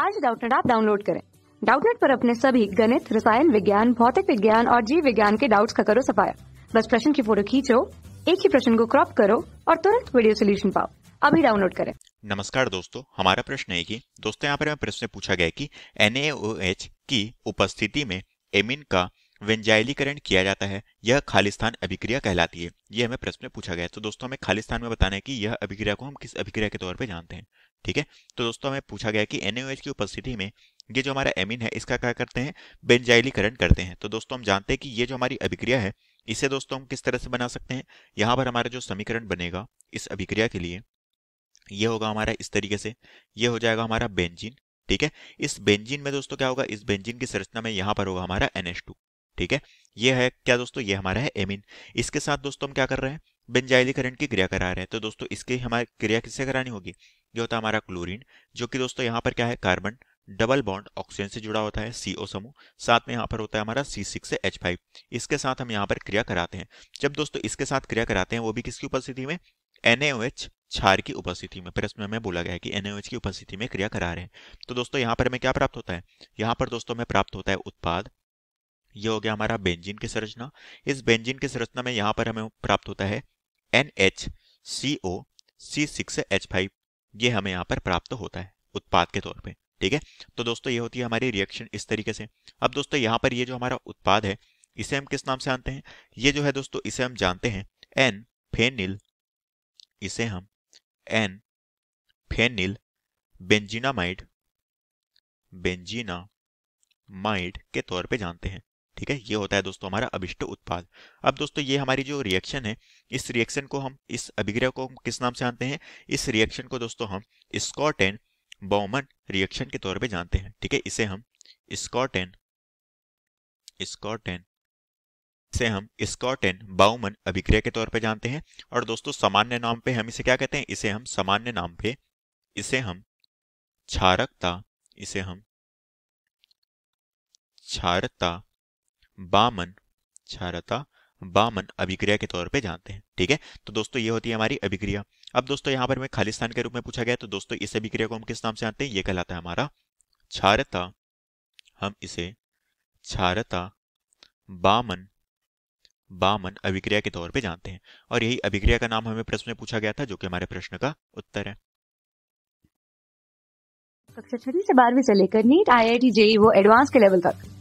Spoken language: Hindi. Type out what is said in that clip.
आज डाउटनेट आप डाउनलोड करें डाउटनेट पर अपने सभी गणित रसायन विज्ञान भौतिक विज्ञान और जीव विज्ञान के डाउट्स का करो सफाया बस प्रश्न की फोटो खींचो एक ही प्रश्न को क्रॉप करो और तुरंत वीडियो सोल्यूशन पाओ अभी डाउनलोड करें नमस्कार दोस्तों हमारा प्रश्न है कि दोस्तों यहाँ पर प्रश्न पूछा गया कि एन की उपस्थिति में एमिन का वेंजाइलीकरण किया जाता है यह खालिस्तान अभिक्रिया कहलाती है यह हमें प्रश्न में पूछा गया तो दोस्तों हमें खालिस्तान में बताना है कि यह अभिक्रिया को हम किस अभिक्रिया के तौर पर जानते हैं ठीक है तो दोस्तों हमें पूछा गया कि एनएओएच की उपस्थिति में ये जो हमारा एमिन है इसका क्या करते हैं बेंजाइलीकरण करते हैं तो दोस्तों हम जानते हैं कि ये जो हमारी अभिक्रिया है इसे दोस्तों हम किस तरह से बना सकते हैं यहाँ पर हमारा जो समीकरण बनेगा इस अभिक्रिया के लिए ये होगा हमारा इस तरीके से ये हो जाएगा हमारा बेंजिन ठीक है इस बेंजिन में दोस्तों क्या होगा इस बेंजिन की संरचना में यहाँ पर होगा हमारा एनएच टू ठीक है ये है क्या दोस्तों ये हमारा है एमिन इसके साथ दोस्तों हम क्या कर रहे हैं बेंजाइली करंट की क्रिया करा रहे हैं तो दोस्तों इसकी हमारी क्रिया किससे करानी होगी जो होता है हमारा क्लोरीन जो कि दोस्तों यहाँ पर क्या है कार्बन डबल बॉन्ड ऑक्सीजन से जुड़ा होता है सीओ समूह साथ में यहाँ पर होता है हमारा सी सिक्स एच फाइव इसके साथ हम यहाँ पर क्रिया कराते हैं जब दोस्तों इसके साथ क्रिया कराते हैं वो भी किसकी उपस्थिति में एनएओएच क्षार की उपस्थिति में प्रश्न में बोला गया है कि एनएओएच की उपस्थिति में क्रिया करा रहे हैं तो दोस्तों यहाँ पर हमें क्या प्राप्त होता है यहाँ पर दोस्तों हमें प्राप्त होता है उत्पाद ये हो गया हमारा बेंजीन की संरचना इस बेंजीन की संरचना में यहाँ पर हमें प्राप्त होता है N H C O C six H five ये हमें यहाँ पर प्राप्त होता है उत्पाद के तौर पे ठीक है तो दोस्तों ये होती है हमारी रिएक्शन इस तरीके से अब दोस्तों यहाँ पर ये जो हमारा उत्पाद है इसे हम किस नाम से जानते हैं ये जो है दोस्तों इसे हम जानते हैं एन फेनिल इसे हम एन फेनिल बेंजीनामाइड बेंजीनामाइड के तौर पे जानते हैं ठीक है ये होता है दोस्तों हमारा अभिष्ट उत्पाद अब दोस्तों ये हमारी जो रिएक्शन है इस रिएक्शन को हम इस अभिग्रह को किस नाम से जानते हैं इस रिएक्शन को दोस्तों हम स्कॉट एंड बॉमन रिएक्शन के तौर पे जानते हैं ठीक है इसे हम स्कॉट एंड स्कॉट एंड से हम स्कॉट एंड बाउमन अभिक्रिया के तौर पे जानते हैं और दोस्तों सामान्य नाम पे हम इसे क्या कहते हैं इसे हम सामान्य नाम पे इसे हम क्षारकता इसे हम क्षारकता बामन क्षारता बामन अभिक्रिया के तौर पे जानते हैं ठीक है तो दोस्तों ये होती है हमारी अभिक्रिया अब दोस्तों यहाँ पर हमें खालिस्तान के रूप में पूछा गया तो दोस्तों इस अभिक्रिया को हम किस नाम से जानते हैं ये कहलाता है हमारा क्षारता हम इसे क्षारता बामन बामन अभिक्रिया के तौर पे जानते हैं और यही अभिक्रिया का नाम हमें प्रश्न में पूछा गया था जो कि हमारे प्रश्न का उत्तर है कक्षा छठी से बारहवीं से लेकर NEET I I T JEE वो एडवांस के लेवल तक